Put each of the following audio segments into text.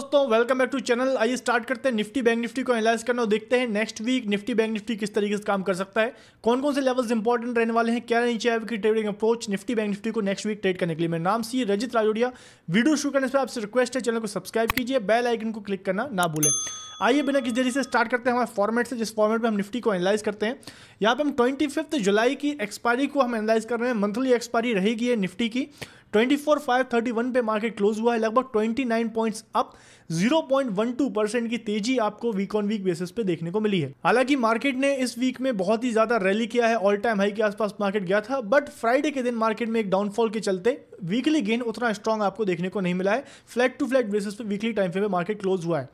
दोस्तों welcome back to channel आइए start करते हैं निफ्टी बैंक निफ्टी को एनालाइज करना और देखते हैं next week Nifty bank Nifty किस तरीके से काम कर सकता है कौन कौन से लेवल्स इंपॉर्टेंट रहने वाले हैं क्या नीचे आएगी trading approach Nifty bank Nifty को नेक्स्ट वीक ट्रेड करने के लिए मेरा नाम सी रजित राजोड़िया वीडियो शुरू करने से आपसे रिक्वेस्ट है चैनल को सब्सक्राइब कीजिए बेल आइकन को क्लिक करना ना भूलें आइए बिना किस जरिए से स्टार्ट करते हैं हमारे फॉर्मेट से जिस फॉर्मेट में हम निफ्टी को एनालाइज करते हैं यहाँ पे हम ट्वेंटी जुलाई की एक्सपायरी को हम एनालाइज कर रहे हैं मंथली एक्सपायरी रहेगी है निफ्टी की twenty four five thirty one पे मार्केट क्लोज हुआ है लगभग 29 पॉइंट्स अप 0.12 परसेंट की तेजी आपको वीक ऑन वीक बेसिस पे देखने को मिली है हालांकि मार्केट ने इस वीक में बहुत ही ज्यादा रैली किया है ऑल टाइम हाई के आसपास मार्केट गया था बट फ्राइडे के दिन मार्केट में एक डाउनफॉल के चलते वीकली गेन उतना स्ट्रॉन्ग आपको देखने को नहीं मिला है फ्लैट टू फ्लैट बेसिस पे वीकली टाइम फ्रेम में मार्केट क्लोज हुआ है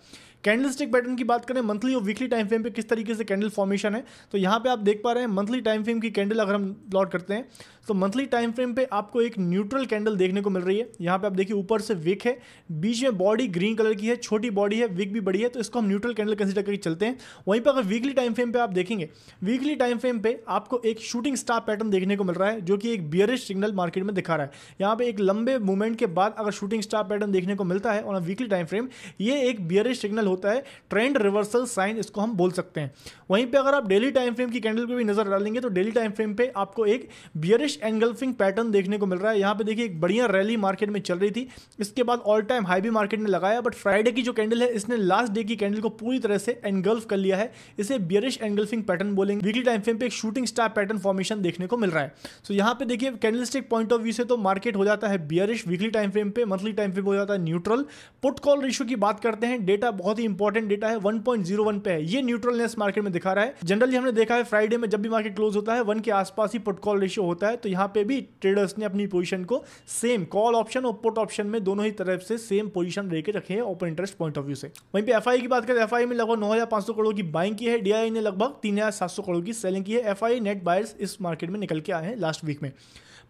कैंडल स्टिक पैटर्न की बात करें मंथली और वीकली टाइम फ्रेम पे किस तरीके से कैंडल फॉर्मेशन है तो यहाँ पे आप देख पा रहे हैं मंथली टाइम फ्रेम की कैंडल अगर हम प्लॉट करते हैं तो मंथली टाइम फ्रेम पे आपको एक न्यूट्रल कैंडल देखने को मिल रही है यहाँ पे आप देखिए ऊपर से विक है बीच में बॉडी ग्रीन कलर की है छोटी बॉडी है विक भी बड़ी है तो इसको हम न्यूट्रल कैंडल कंसिडर करके चलते हैं वहीं पर अगर वीकली टाइम फ्रेम पर आप देखेंगे वीकली टाइम फ्रेम पर आपको एक शूटिंग स्टार पैटर्न देखने को मिल रहा है जो कि एक बियरिश सिग्नल मार्केट में दिखा रहा है यहाँ पर एक लंबे मूवमेंट के बाद अगर शूटिंग स्टार पैटर्न देखने को मिलता है और वीकली टाइम फ्रेम ये एक बियरिश सिग्नल होता है ट्रेंड रिवर्सल साइन इसको हम बोल सकते हैं वहीं पे अगर आप डेली टाइम फ्रेम की कैंडल पे भी नजर डालेंगे तो डेली टाइम फ्रेम पे आपको एक बियरिश एंगल्फिंग पैटर्न देखने को मिल रहा है यहाँ पे देखिए एक बढ़िया रैली मार्केट में चल रही थी इसके बाद ऑल टाइम हाई भी मार्केट ने लगाया बट फ्राइडे की जो कैंडल है इसने लास्ट डे की कैंडल को पूरी तरह से एंगल्फ कर लिया है इसे बियरिश एंगल्फिंग पैटर्न बोलेंगे वीकली टाइम फ्रेम पे एक शूटिंग स्टार पैटर्न फॉर्मेशन देखने को मिल रहा है सो so, यहाँ पे देखिए कैंडल पॉइंट ऑफ व्यू से तो मार्केट हो जाता है बियरिश वीकली टाइम फ्रेम पे मंथली टाइम फ्रेम हो जाता है न्यूट्रल पुट कॉल रेशियो की बात करते हैं डेटा बहुत ही इंपॉर्टेंट डेटा है 1.01 पे है ये न्यूट्रल नेस मार्केट में दिखा रहा है जनरली हमने देखा है फ्राइडे में जब भी मार्केट क्लोज होता है वन के आसपास ही पुट कॉल रेशियो होता है तो यहाँ पे भी ट्रेडर्स ने अपनी पोजिशन को सेम कॉल ऑप्शन और पुट ऑप्शन में दोनों ही तरफ से सेम पोजिशन लेकर रखे हैं open interest point of view से वहीं पे एफ की बात करें एफ में लगभग नौ करोड़ की बाइंग की है डीआई e ने लगभग तीन करोड़ की सेलिंग की है एफ नेट बायर्स इस मार्केट में निकल के आए हैं लास्ट वीक में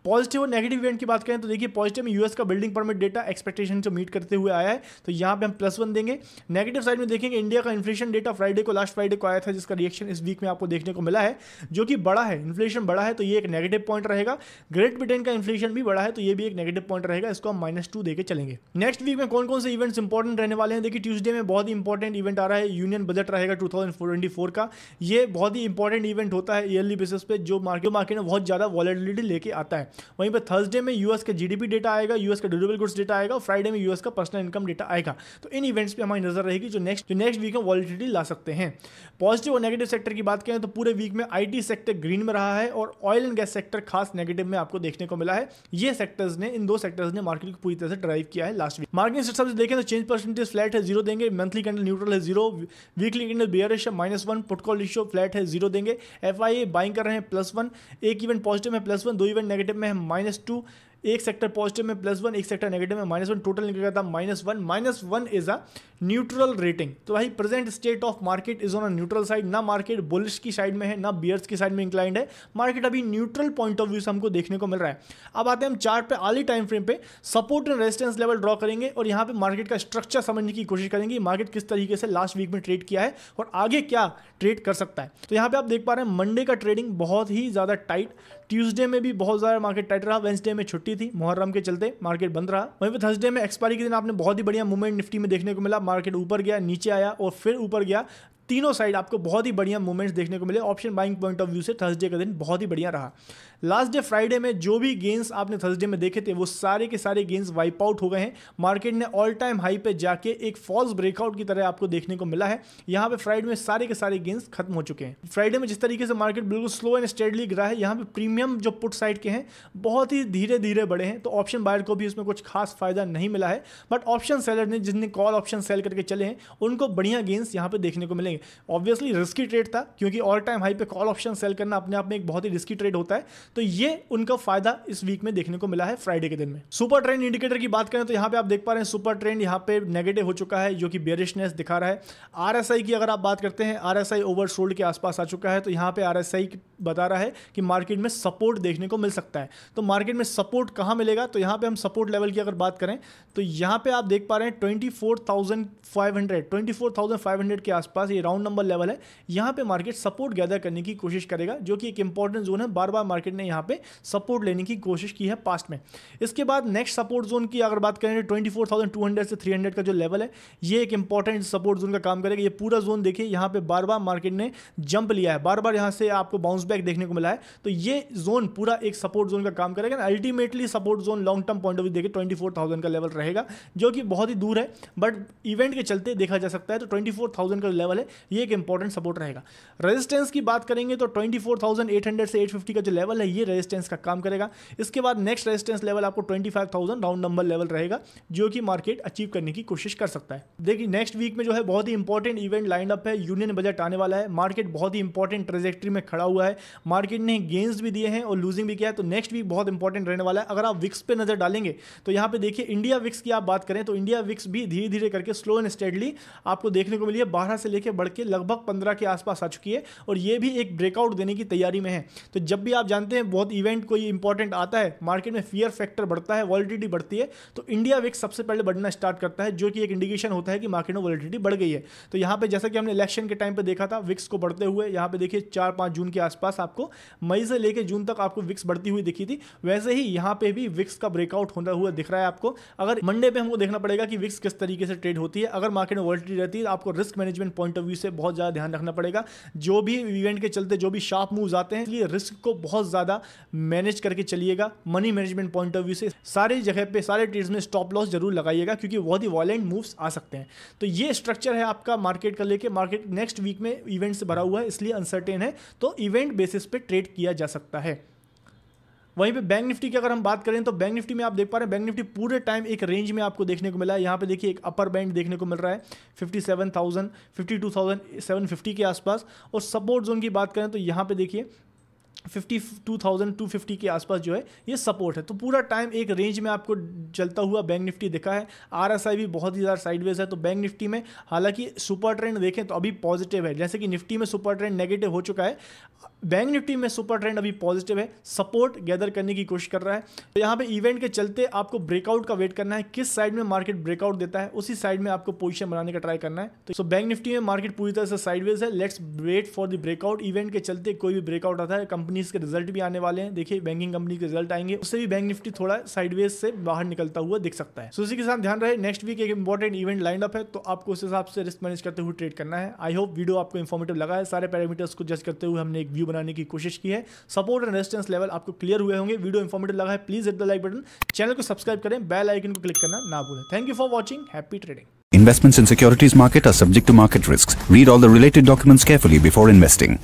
पॉजिटिव और नेगेटिव इवेंट की बात करें तो देखिए पॉजिटिव में यूएस का बिल्डिंग परमिट डेटा एक्सपेक्टेशन को मीट करते हुए आया है तो यहाँ पे हम प्लस वन देंगे नेगेटिव साइड में देखेंगे इंडिया का इन्फ्लेशन डेटा फ्राइडे को लास्ट फ्राइडे को आया था जिसका रिएक्शन इस वीक में आपको देखने को मिला है जो कि बड़ा है इन्फ्लेशन बड़ा है तो ये एक नेगेटिव पॉइंट रहेगा ग्रेट ब्रिटेन का इन्फ्लेशन भी बड़ा है तो ये भी एक नेगेटिव पॉइंट रहेगा इसको हम माइनस टू देकर चलेंगे नेक्स्ट वीक में कौन कौन से इवेंट्स इंपॉर्टेंट रहने वाले हैं देखिए ट्यूसडे में बहुत ही इंपॉर्टेंट इवेंट आ रहा है यूनियन बजट रहेगा टू का ये बहुत ही इंपॉर्टेंट इवेंट होता है ईयरली बेसिस पे जो मार्केट मार्केट में बहुत ज़्यादा वॉलेटिलिटी लेके आता है वहीं पर थर्सडे में यूएस का जीडीपी डेटा आएगा यूएस का ड्यूरेबल गुड्स डेटा आएगा फ्राइडे में यूएस का पर्सनल इनकम डेटा आएगा तो इन इवेंट्स पर हमारी नजर रहेगी जो नेक्स्ट जो नेक्स्ट वीक में वॉलिटिटी ला सकते हैं पॉजिटिव और नेगेटिव सेक्टर की बात करें तो पूरे वीक में आई सेक्टर ग्रीन में रहा है और ऑयल एंड गैस सेक्टर खास नेगेटिव में आपको देखने को मिला है ये सेक्टर्स ने इन दो सेक्टर्स ने मार्केट को पूरी तरह से ड्राइव किया है लास्ट वीक मार्केट सिस्टम से देखें तो चेंज परसेंटेज फ्लैट है जीरो देंगे मंथली कैंडल न्यूट्रल है जीरो वीकली कैंडल बेयर है minus one put call ratio flat है जीरो देंगे एफ बाइंग कर रहे हैं प्लस वन एक इवेंट पॉजिटिव है प्लस वन दो इवेंट नेगेटिव में में है माइनस टू एक सेक्टर पॉजिटिव में प्लस वन एक सेक्टर नेगेटिव में माइनस वन टोटल निकल गया था minus one minus one is a neutral rating तो भाई present state of market is on a neutral side ना मार्केट बुलिश की साइड में है ना बियर्स की साइड में इंक्लाइंड है मार्केट अभी न्यूट्रल पॉइंट ऑफ व्यू से हमको देखने को मिल रहा है अब आते हैं हम चार्ट पे आली टाइम फ्रेम पे support and resistance level draw करेंगे और यहाँ पे मार्केट का स्ट्रक्चर समझने की कोशिश करेंगे मार्केट किस तरीके से लास्ट वीक में ट्रेड किया है और आगे क्या ट्रेड कर सकता है तो यहाँ पे आप देख पा रहे हैं मंडे का ट्रेडिंग बहुत ही ज़्यादा टाइट ट्यूसडे में भी बहुत ज़्यादा मार्केट टाइट रहा वेंसडे में छुट्टी थी मुहर्रम के चलते मार्केट बंद रहा वहीं पर थर्सडे में एक्सपायरी के दिन आपने बहुत ही बढ़िया मूवमेंट निफ्टी में देखने को मिला मार्केट ऊपर गया नीचे आया और फिर ऊपर गया तीनों साइड आपको बहुत ही बढ़िया मूवमेंट्स देखने को मिले option buying point of view से थर्सडे का दिन बहुत ही बढ़िया रहा लास्ट डे फ्राइडे में जो भी गेंस आपने थर्सडे में देखे थे वो सारे के सारे गेंस वाइप आउट हो गए हैं मार्केट ने ऑल टाइम हाई पे जाके एक फॉल्स ब्रेकआउट की तरह आपको देखने को मिला है यहाँ पे फ्राइडे में सारे के सारे गेंस खत्म हो चुके हैं फ्राइडे में जिस तरीके से मार्केट बिल्कुल स्लो एंड स्टेडली गिरा है यहाँ पे प्रीमियम जो पुट साइड के हैं बहुत ही धीरे धीरे बढ़े हैं तो ऑप्शन बायर को भी इसमें कुछ खास फायदा नहीं मिला है बट ऑप्शन सेलर ने जिसने कॉल ऑप्शन सेल करके चले हैं उनको बढ़िया गेंस यहाँ पे देखने को मिलेंगे ऑब्वियसली रिस्की ट्रेड था क्योंकि ऑल टाइम हाई पे कॉल ऑप्शन सेल करना अपने आप में एक बहुत ही रिस्की ट्रेड होता है तो ये उनका फायदा इस वीक में देखने को मिला है फ्राइडे के दिन में सुपर ट्रेंड इंडिकेटर की बात करें तो यहां पे आप देख पा रहे हैं सुपर ट्रेंड यहां पे नेगेटिव हो चुका है जो कि बेरिशनेस दिखा रहा है आरएसआई की अगर आप बात करते हैं आरएसआई ओवरसोल्ड के आसपास आ चुका है तो यहां पर आरएसआई बता रहा है कि मार्केट में सपोर्ट देखने को मिल सकता है तो मार्केट में सपोर्ट कहां मिलेगा तो यहां पर हम सपोर्ट लेवल की अगर बात करें तो यहां पर आप देख पा रहे हैं twenty four thousand five hundred twenty four thousand five hundred के आसपास ये राउंड नंबर लेवल है यहां पर मार्केट सपोर्ट गैदर करने की कोशिश करेगा जो कि एक इंपॉर्टेंट जोन है बार बार मार्केट ने यहाँ पे सपोर्ट लेने की कोशिश की है पास्ट में इसके बाद नेक्स्ट सपोर्ट जोन की अगर बात करें ट्वेंटी फोर से 300 का जो लेवल है ये एक इंपॉर्टेंट सपोर्ट जोन का काम करेगा ये पूरा जोन देखिए यहाँ पे बार बार मार्केट ने जंप लिया है बार बार यहाँ से आपको बाउंस बैक देखने को मिला है तो ये जोन पूरा एक सपोर्ट जोन का काम करेगा ultimately support zone long term point of view देखिए ट्वेंटी का लेवल रहेगा जो कि बहुत ही दूर है बट इवेंट के चलते देखा जा सकता है तो ट्वेंटी का लेवल है ये एक इंपॉर्टेंट सपोर्ट रहेगा रेजिस्टेंस की बात करेंगे तो ट्वेंटी से एट का जो लेवल है ये रेजिस्टेंस का काम करेगा इसके बाद नेक्स्ट रेजिस्टेंस लेवल आपको twenty five thousand round number level रहेगा जो कि मार्केट अचीव करने की कोशिश कर सकता है देखिए नेक्स्ट वीक में जो है बहुत ही इंपॉर्टेंट इवेंट लाइन अप है यूनियन बजट आने वाला है मार्केट बहुत ही इंपॉर्टेंट ट्रेजेक्ट्री में खड़ा हुआ है मार्केट ने गेंस भी दिए हैं और लूजिंग भी किया है तो नेक्स्ट वीक बहुत इंपॉर्टेंट रहने वाला है अगर आप विक्स पर नजर डालेंगे तो यहाँ पे देखिए इंडिया विक्स की आप बात करें तो इंडिया विक्स भी धीरे धीरे करके स्लो एंड स्टेडली आपको देखने को मिली है बारह से लेकर बढ़ के लगभग पंद्रह के आसपास आ चुकी है और ये भी एक ब्रेकआउट देने की तैयारी में है तो जब भी आप जानते जानते हैं बहुत इवेंट कोई इंपॉर्टेंट आता है मार्केट में फियर फैक्टर बढ़ता है वॉलिडिटी बढ़ती है तो इंडिया विक्स सबसे पहले बढ़ना स्टार्ट करता है जो कि एक इंडिकेशन होता है कि मार्केट में वॉलिडिटी बढ़ गई है तो यहाँ पर जैसा कि हमने इलेक्शन के टाइम पर देखा था विक्स को बढ़ते हुए यहाँ पर देखिए चार पाँच जून के आसपास आपको मई से लेकर जून तक आपको विक्स बढ़ती हुई दिखी थी वैसे ही यहाँ पर भी विक्स का ब्रेकआउट होता हुआ दिख रहा है आपको अगर मंडे पर हमको देखना पड़ेगा कि विक्स किस तरीके से ट्रेड होती है अगर मार्केट में वॉलिडिटी रहती है तो आपको risk management point of view से बहुत ज़्यादा ध्यान रखना पड़ेगा जो भी इवेंट के चलते जो भी शार्प मूव आते हैं इसलिए रिस्क को बहुत ज़्यादा ज़्यादा मैनेज करके चलिएगा money management point of view से सारी जगह पे सारे ट्रेड्स में स्टॉप लॉस जरूर लगाइएगा क्योंकि बहुत ही वॉलेंट मूव्स आ सकते हैं तो ये स्ट्रक्चर है आपका मार्केट का लेके मार्केट नेक्स्ट वीक में इवेंट से भरा हुआ है इसलिए अनसर्टेन है तो इवेंट बेसिस पे ट्रेड किया जा सकता है वहीं पे बैंक निफ्टी की अगर हम बात करें तो बैंक निफ्टी में आप देख पा रहे हैं बैंक निफ्टी पूरे टाइम एक रेंज में आपको देखने को मिला है यहाँ पे देखिए एक अपर बैंड देखने को मिल रहा है 57,000, 52,750 के आसपास और सपोर्ट जोन की बात करें तो यहाँ पे देखिए fifty two thousand two fifty के आसपास जो है ये सपोर्ट है तो पूरा टाइम एक रेंज में आपको चलता हुआ बैंक निफ्टी दिखा है आर भी बहुत ही ज़्यादा साइडवेज है तो बैंक निफ्टी में हालांकि सुपर ट्रेंड देखें तो अभी पॉजिटिव है जैसे कि निफ्टी में सुपर ट्रेंड नेगेटिव हो चुका है बैंक निफ्टी में सुपर ट्रेंड अभी पॉजिटिव है सपोर्ट गैदर करने की कोशिश कर रहा है तो यहाँ पर इवेंट के चलते आपको ब्रेकआउट का वेट करना है किस साइड में मार्केट ब्रेकआउट देता है उसी साइड में आपको पोजिशन बनाने का ट्राई करना है तो सो बैंक निफ्टी में मार्केट पूरी तरह से साइडवेज है let's wait for the breakout event के चलते कोई भी ब्रेकआउट आता है कंपनी कंपनीज के रिजल्ट भी आने वाले हैं देखिए बैंकिंग कंपनी के रिजल्ट आएंगे उससे भी बैंक निफ्टी थोड़ा साइडवेज से बाहर निकलता हुआ दिख सकता है सो के साथ ध्यान रहे नेक्स्ट वीक एक इंपॉर्टेंट इवेंट लाइन अप है तो आपको उस हिसाब से रिस्क मैनेज करते हुए ट्रेड करना है आई होप वीडियो आपको इन्फॉर्मेटिव लगा है सारे पैरामीटर्स को जज करते हुए हमने एक व्यू बनाने की कोशिश की है सपोर्ट एंड रेजिस्टेंस लेवल आपको क्लियर हुए होंगे वीडियो इन्फॉर्मेटिव लगा है please hit the like button channel को सब्सक्राइब करें बेल आइकन को क्लिक करना ना भूलें thank you for watching happy trading Investments in securities market are subject to market risks. Read all the related documents carefully before investing.